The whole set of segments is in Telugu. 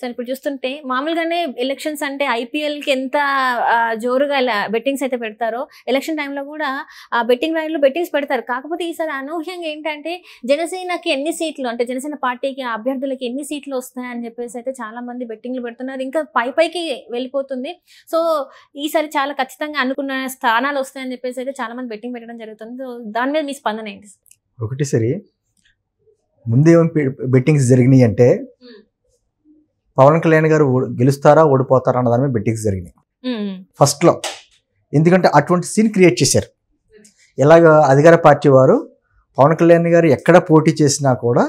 సార్ ఇప్పుడు చూస్తుంటే మామూలుగానే ఎలక్షన్స్ అంటే ఐపీఎల్కి ఎంత జోరుగా ఇలా బెట్టింగ్స్ అయితే పెడతారో ఎలక్షన్ టైంలో కూడా ఆ బెట్టింగ్ లో బెట్టింగ్స్ పెడతారు కాకపోతే ఈసారి అనూహ్యంగా ఏంటంటే జనసేనకి ఎన్ని సీట్లు అంటే జనసేన పార్టీకి అభ్యర్థులకి ఎన్ని సీట్లు వస్తాయని చెప్పేసి అయితే చాలా మంది బెట్టింగ్లు పెడుతున్నారు ఇంకా పై పైకి వెళ్ళిపోతుంది సో ఈసారి చాలా ఖచ్చితంగా అనుకున్న స్థానాలు వస్తాయని చెప్పేసి అయితే చాలా మంది బెట్టింగ్ పెట్టడం జరుగుతుంది దాని మీద మీ స్పందన ఏంటి ఒకటి సరే ముందేమో బెట్టింగ్స్ జరిగినాయి అంటే పవన్ కళ్యాణ్ గారు గెలుస్తారా ఓడిపోతారా అన్న దాని మీద బెట్టింగ్స్ జరిగినాయి ఫస్ట్లో ఎందుకంటే అటువంటి సీన్ క్రియేట్ చేశారు ఇలాగ అధికార పార్టీ వారు పవన్ కళ్యాణ్ గారు ఎక్కడ పోటీ చేసినా కూడా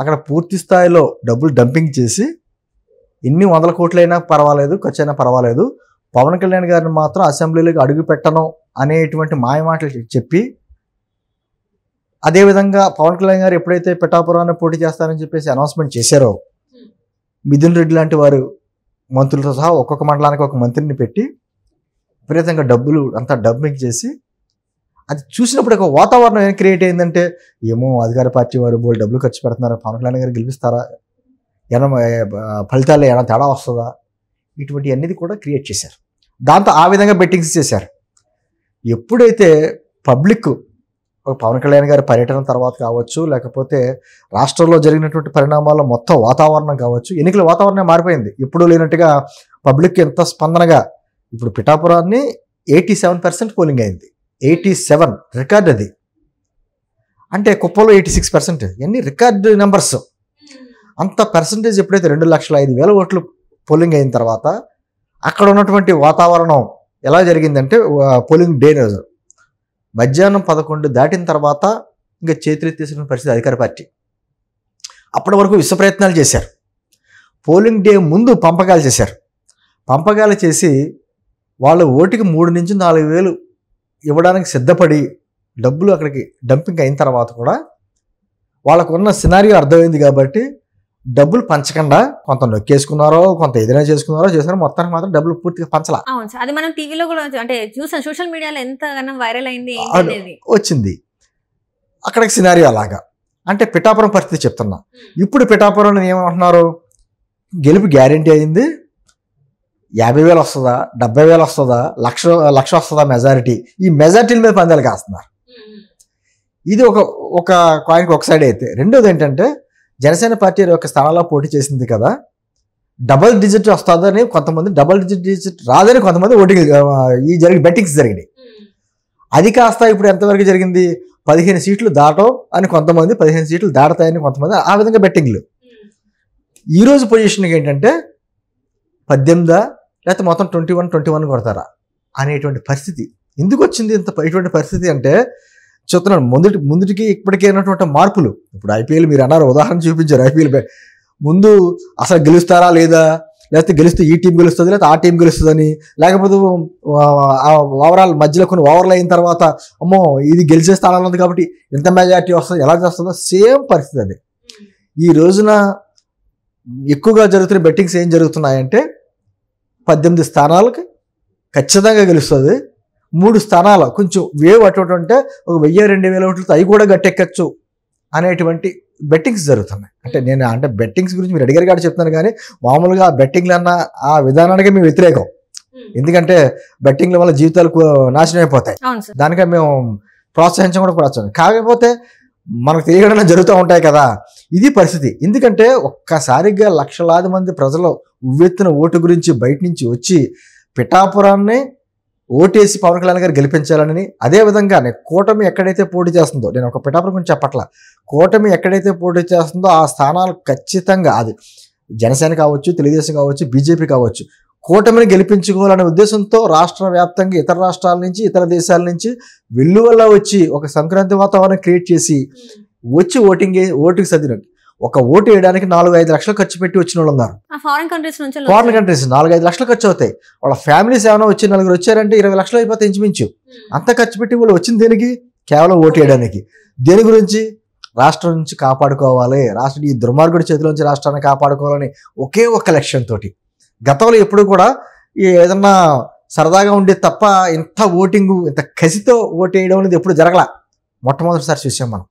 అక్కడ పూర్తి స్థాయిలో డబ్బులు డంపింగ్ చేసి ఎన్ని వందల కోట్లైనా పర్వాలేదు ఖర్చు అయినా పర్వాలేదు పవన్ కళ్యాణ్ గారిని మాత్రం అసెంబ్లీలోకి అడుగు పెట్టను అనేటువంటి మాయ మాటలు చెప్పి అదేవిధంగా పవన్ కళ్యాణ్ గారు ఎప్పుడైతే పిఠాపురాన్ని పోటీ చేస్తారని చెప్పేసి అనౌన్స్మెంట్ చేశారో మిథున్ రెడ్డి లాంటి వారు మంత్రులతో సహా ఒక్కొక్క మండలానికి ఒక మంత్రిని పెట్టి విపరీతంగా డబ్బులు అంతా డబ్బింగ్ చేసి అది చూసినప్పుడు ఒక వాతావరణం ఏం క్రియేట్ అయిందంటే ఏమో అధికార పార్టీ వారు బోల్ డబ్బులు ఖర్చు పెడుతున్నారు పవన్ కళ్యాణ్ గారు గెలిపిస్తారా ఏమైనా ఫలితాలు ఏమైనా తేడా వస్తుందా ఇటువంటి అన్నిది కూడా క్రియేట్ చేశారు దాంతో ఆ విధంగా బెట్టింగ్స్ చేశారు ఎప్పుడైతే పబ్లిక్ ఒక పవన్ కళ్యాణ్ గారి పర్యటన తర్వాత కావచ్చు లేకపోతే రాష్ట్రంలో జరిగినటువంటి పరిణామాలు మొత్తం వాతావరణం కావచ్చు ఎన్నికల వాతావరణం మారిపోయింది ఇప్పుడు లేనట్టుగా పబ్లిక్ ఎంత స్పందనగా ఇప్పుడు పిఠాపురాన్ని ఎయిటీ సెవెన్ పర్సెంట్ పోలింగ్ అయింది ఎయిటీ సెవెన్ రికార్డ్ అది అంటే కుప్పలో ఎయిటీ సిక్స్ పర్సెంట్ ఎన్ని రికార్డ్ నెంబర్స్ అంత పర్సంటేజ్ ఎప్పుడైతే రెండు లక్షల ఐదు వేల ఓట్లు పోలింగ్ అయిన తర్వాత అక్కడ ఉన్నటువంటి వాతావరణం ఎలా జరిగిందంటే పోలింగ్ డే రోజు మధ్యాహ్నం పదకొండు దాటిన తర్వాత ఇంకా తీసుకునే పరిస్థితి అధికార పార్టీ అప్పటి వరకు విశ్వ ప్రయత్నాలు చేశారు పోలింగ్ డే ముందు పంపకాలు చేశారు పంపకాలు చేసి వాళ్ళ ఓటుకి మూడు నుంచి నాలుగు వేలు ఇవ్వడానికి సిద్ధపడి డబ్బులు అక్కడికి డంపింగ్ అయిన తర్వాత కూడా వాళ్ళకున్న సినారియో అర్థమైంది కాబట్టి డబ్బులు పంచకుండా కొంత నొక్కేసుకున్నారో కొంత ఏదైనా చేసుకున్నారో చేశారో మొత్తానికి మాత్రం డబ్బులు పూర్తిగా పంచాల అవును సార్ అది మనం టీవీలో కూడా అంటే చూసాం సోషల్ మీడియాలో ఎంత వైరల్ అయింది వచ్చింది అక్కడికి సినారియో అలాగా అంటే పిఠాపురం పరిస్థితి చెప్తున్నా ఇప్పుడు పిఠాపురం ఏమంటున్నారు గెలుపు గ్యారంటీ అయింది యాభై వేలు వస్తుందా డెబ్బై వేలు వస్తుందా లక్ష లక్ష వస్తుందా మెజారిటీ ఈ మెజారిటీల మీద పందాలు కాస్తున్నారు ఇది ఒక ఒక కాయిన్కి ఒక సైడ్ అయితే రెండోది ఏంటంటే జనసేన పార్టీ యొక్క స్థానంలో పోటీ చేసింది కదా డబల్ డిజిట్ వస్తుందని కొంతమంది డబల్ డిజిట్ డిజిట్ రాదని కొంతమంది ఓటింగ్ ఈ జరిగి బెట్టింగ్స్ జరిగినాయి hmm. అది కాస్త ఇప్పుడు ఎంతవరకు జరిగింది పదిహేను సీట్లు దాటో అని కొంతమంది పదిహేను సీట్లు దాటతాయని కొంతమంది ఆ విధంగా బెట్టింగ్లు hmm. ఈరోజు పొజిషన్కి ఏంటంటే పద్దెనిమిదా లేకపోతే మొత్తం ట్వంటీ వన్ ట్వంటీ వన్ కొడతారా అనేటువంటి పరిస్థితి ఎందుకు వచ్చింది ఇంత ఇటువంటి పరిస్థితి అంటే చెప్తున్నాను ముందుటి ముందుటికి అయినటువంటి మార్పులు ఇప్పుడు ఐపీఎల్ మీరు అన్నారు ఉదాహరణ చూపించారు ఐపీఎల్ ముందు అసలు గెలుస్తారా లేదా లేకపోతే గెలిస్తే ఈ టీం గెలుస్తుంది లేకపోతే ఆ టీం గెలుస్తుందని లేకపోతే ఓవరాల్ మధ్యలో కొన్ని ఓవర్లు అయిన తర్వాత అమ్మో ఇది గెలిచే స్థానాలు ఉంది కాబట్టి ఎంత మెజార్టీ వస్తుంది ఎలా చేస్తుందో సేమ్ పరిస్థితి అది ఈ రోజున ఎక్కువగా జరుగుతున్న బెట్టింగ్స్ ఏం జరుగుతున్నాయంటే పద్దెనిమిది స్థానాలకి ఖచ్చితంగా గెలుస్తుంది మూడు స్థానాలు కొంచెం వేవ్ అటు ఉంటే ఒక వెయ్యి రెండు వేల ఓట్లు అవి కూడా గట్టెక్కచ్చు అనేటువంటి బెట్టింగ్స్ జరుగుతున్నాయి అంటే నేను అంటే బెట్టింగ్స్ గురించి మీరు అడిగారు కాదు చెప్తున్నాను కానీ మామూలుగా ఆ బెట్టింగ్లు అన్న ఆ విధానానికి మేము వ్యతిరేకం ఎందుకంటే బెట్టింగ్ల వల్ల జీవితాలు నాశనం అయిపోతాయి దానికే మేము ప్రోత్సహించడం కూడా కూడా కాకపోతే మనకు తెలియడం జరుగుతూ ఉంటాయి కదా ఇది పరిస్థితి ఎందుకంటే ఒక్కసారిగా లక్షలాది మంది ప్రజలు ఉవ్వెత్తిన ఓటు గురించి బయట నుంచి వచ్చి పిఠాపురాన్ని ఓటేసి పవన్ కళ్యాణ్ గారు గెలిపించాలని అదేవిధంగానే కూటమి ఎక్కడైతే పోటీ చేస్తుందో నేను ఒక పిఠాపురం గురించి చెప్పట్ల కూటమి ఎక్కడైతే పోటీ చేస్తుందో ఆ స్థానాలు ఖచ్చితంగా అది జనసేన కావచ్చు తెలుగుదేశం కావచ్చు బీజేపీ కావచ్చు కూటమిని గెలిపించుకోవాలనే ఉద్దేశంతో రాష్ట్ర వ్యాప్తంగా ఇతర రాష్ట్రాల నుంచి ఇతర దేశాల నుంచి వెల్లువల్ల వచ్చి ఒక సంక్రాంతి వాతావరణం క్రియేట్ చేసి వచ్చి ఓటింగ్ ఓటుకు సదినండి ఒక ఓటు వేయడానికి నాలుగు ఐదు లక్షలు ఖర్చు పెట్టి వచ్చిన వాళ్ళు ఉన్నారు ఫారెన్ కంట్రీస్ నాలుగు ఐదు లక్షలు ఖర్చు అవుతాయి వాళ్ళ ఫ్యామిలీస్ ఏమైనా వచ్చి నలుగురు వచ్చారంటే ఇరవై లక్షలు అయిపోతే ఇంచుమించు hmm. అంత ఖర్చు పెట్టి వాళ్ళు వచ్చింది దేనికి కేవలం ఓటు వేయడానికి దేని గురించి రాష్ట్రం నుంచి కాపాడుకోవాలి రాష్ట్రం ఈ దుర్మార్గుడి చేతిలో నుంచి రాష్ట్రాన్ని కాపాడుకోవాలని ఒకే ఒక్క లక్ష్యంతో గతంలో ఎప్పుడు కూడా ఏదన్నా సరదాగా ఉండే తప్ప ఇంత ఓటింగు ఇంత కసితో ఓటు వేయడం అనేది ఎప్పుడు జరగల మొట్టమొదటిసారి చూసాం మనం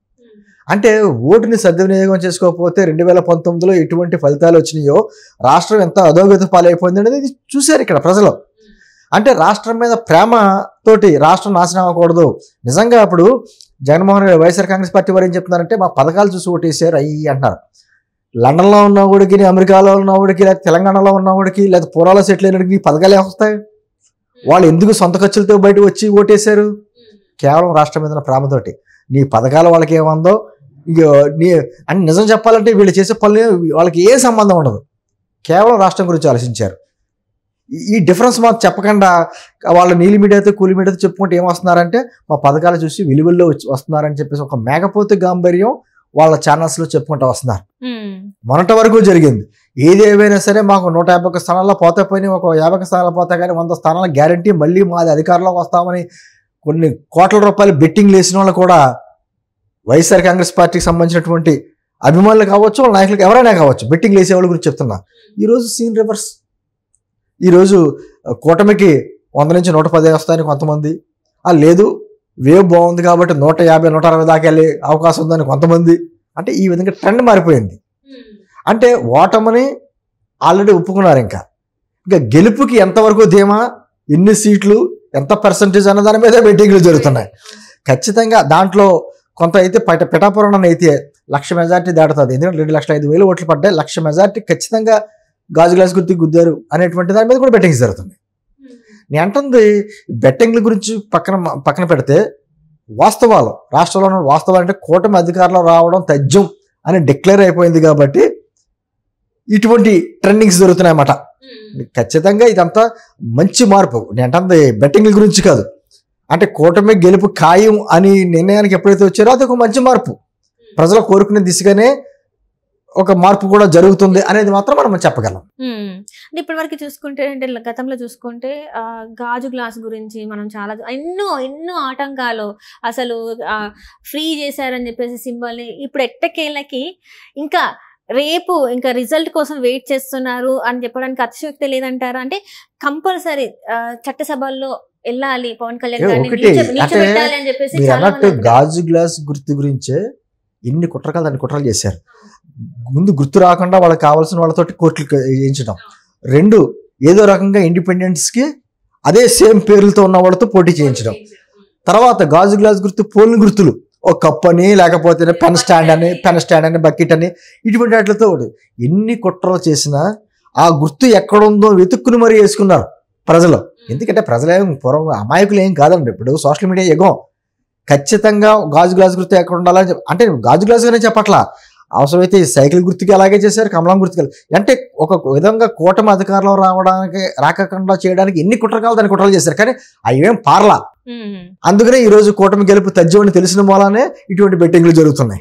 అంటే ఓటుని సద్వినియోగం చేసుకోకపోతే రెండు వేల పంతొమ్మిదిలో ఎటువంటి ఫలితాలు వచ్చినాయో రాష్ట్రం ఎంత అధోగతి పాలైపోయింది అనేది చూశారు ఇక్కడ ప్రజలు అంటే రాష్ట్రం మీద ప్రేమతోటి రాష్ట్రం నాశనం అవ్వకూడదు నిజంగా అప్పుడు జగన్మోహన్ రెడ్డి వైఎస్ఆర్ కాంగ్రెస్ పార్టీ వారు ఏం చెప్తున్నారంటే మా పథకాలు చూసి ఓటేసారు అయ్యి అంటున్నారు లండన్లో ఉన్నవాడికి అమెరికాలో ఉన్నవాడికి లేదా తెలంగాణలో ఉన్నవాడికి లేదా పూరాలో సెటిల్ నీ పథకాలు ఏమొస్తాయి వాళ్ళు ఎందుకు సొంత ఖర్చులతో బయట వచ్చి ఓటేశారు కేవలం రాష్ట్రం మీద ప్రేమతోటి నీ పథకాలు వాళ్ళకి ఏమందో నీ అని నిజం చెప్పాలంటే వీళ్ళు చేసే పనులు వాళ్ళకి ఏ సంబంధం ఉండదు కేవలం రాష్ట్రం గురించి ఆలోచించారు ఈ డిఫరెన్స్ మాకు చెప్పకుండా వాళ్ళు నీలి మీడియాతో కూలి మీడియాతో చెప్పుకుంటే ఏమొస్తున్నారంటే మా పథకాలు చూసి విలువల్లో వస్తున్నారని చెప్పేసి ఒక మేకపోతే గాంభీర్యం వాళ్ళ ఛానల్స్లో చెప్పుకుంటూ వస్తున్నారు మొన్నటి వరకు జరిగింది ఏది ఏమైనా సరే మాకు నూట యాభై ఒక్క స్థానాల్లో పోతే పోయినా ఒక యాభై ఒక్క స్థానాలు పోతే కానీ వంద స్థానాల గ్యారంటీ మళ్ళీ మాది అధికారంలోకి వస్తామని కొన్ని కోట్ల రూపాయలు బెట్టింగ్ వేసిన వాళ్ళు కూడా వైఎస్ఆర్ కాంగ్రెస్ పార్టీకి సంబంధించినటువంటి అభిమానులు కావచ్చు వాళ్ళ నాయకులకు ఎవరైనా కావచ్చు బెట్టింగ్ వాళ్ళ గురించి చెప్తున్నా ఈరోజు సీన్ రివర్స్ ఈరోజు కూటమికి వంద నుంచి నూట పదిహేను వస్తాయని కొంతమంది లేదు వేవ్ బాగుంది కాబట్టి నూట యాభై నూట అరవై దాకా వెళ్ళే అవకాశం ఉందని కొంతమంది అంటే ఈ విధంగా ట్రెండ్ మారిపోయింది అంటే ఓటమని ఆల్రెడీ ఒప్పుకున్నారు ఇంకా ఇంకా గెలుపుకి ఎంతవరకు ధీమా ఎన్ని సీట్లు ఎంత పర్సంటేజ్ అన్న దాని మీద మీటింగ్లు జరుగుతున్నాయి ఖచ్చితంగా దాంట్లో కొంత అయితే పట పిఠాపురం అయితే లక్ష మెజార్టీ దాటుతుంది ఎందుకంటే రెండు లక్షల ఐదు వేలు ఓట్లు పడ్డాయి లక్ష మెజార్టీ ఖచ్చితంగా గాజు గ్లాస్ గుర్తి గుద్దారు అనేటువంటి దాని మీద కూడా బెట్టింగ్స్ జరుగుతుంది నేను అంటుంది బెట్టింగ్ల గురించి పక్కన పక్కన పెడితే వాస్తవాలు రాష్ట్రంలో వాస్తవాలు అంటే కూటమి అధికారులు రావడం తజ్జం అని డిక్లేర్ అయిపోయింది కాబట్టి ఇటువంటి ట్రెండింగ్స్ జరుగుతున్నాయన్నమాట ఖచ్చితంగా ఇదంతా మంచి మార్పు నేను అంటే బెట్టింగ్ల గురించి కాదు అంటే కూటమి గెలుపు ఖాయం అని నిర్ణయానికి ఎప్పుడైతే వచ్చారో అది ఒక మంచి మార్పు ప్రజలు కోరుకునే దిశగానే ఒక మార్పు కూడా జరుగుతుంది అనేది మాత్రం మనం చెప్పగలం ఇప్పటి వరకు చూసుకుంటే అంటే గతంలో చూసుకుంటే గాజు గ్లాస్ గురించి మనం చాలా ఎన్నో ఎన్నో ఆటంకాలు అసలు ఫ్రీ చేశారని చెప్పేసి సింబల్ని ఇప్పుడు ఎట్టకేళ్ళకి ఇంకా రేపు ఇంకా రిజల్ట్ కోసం వెయిట్ చేస్తున్నారు అని చెప్పడానికి అతిశక్తి లేదంటారా అంటే కంపల్సరీ చట్టసభల్లో వెళ్ళాలి పవన్ కళ్యాణ్ గాజు గ్లాస్ గుర్తు గురించే ఎన్ని కుట్రకాలు దాన్ని కుట్రలు చేశారు ముందు గుర్తు రాకుండా వాళ్ళకి కావాల్సిన వాళ్ళతోటి కోర్టులు వేయించడం రెండు ఏదో రకంగా ఇండిపెండెన్స్కి అదే సేమ్ పేర్లతో ఉన్న వాళ్ళతో పోటీ చేయించడం తర్వాత గాజు గ్లాస్ గుర్తు పోలిన గుర్తులు ఒక కప్పు అని లేకపోతే పెన్ స్టాండ్ అని పెన్ స్టాండ్ అని బకెట్ అని ఇటువంటి వాటితో ఎన్ని కుట్రలు చేసినా ఆ గుర్తు ఎక్కడుందో వెతుక్కుని మరీ వేసుకున్నారు ప్రజలు ఎందుకంటే ప్రజలే పూర్వం అమాయకులు ఏం కాదండి ఇప్పుడు సోషల్ మీడియా యుగం ఖచ్చితంగా గాజు గ్లాసు గుర్తు ఎక్కడ ఉండాలని అంటే గాజు గ్లాసు గానే చెప్పట్లా అవసరమైతే సైకిల్ గుర్తుకి అలాగే చేశారు కమలం గుర్తుకి అంటే ఒక విధంగా కూటమి అధికారంలో రావడానికి రాకకుండా చేయడానికి ఎన్ని కుట్రకాలు దాని కుట్రలు చేశారు కానీ అవేం పార్లా అందుకనే ఈ రోజు కూటమి గెలుపు అని తెలిసిన మూలానే ఇటువంటి బెట్టింగ్లు జరుగుతున్నాయి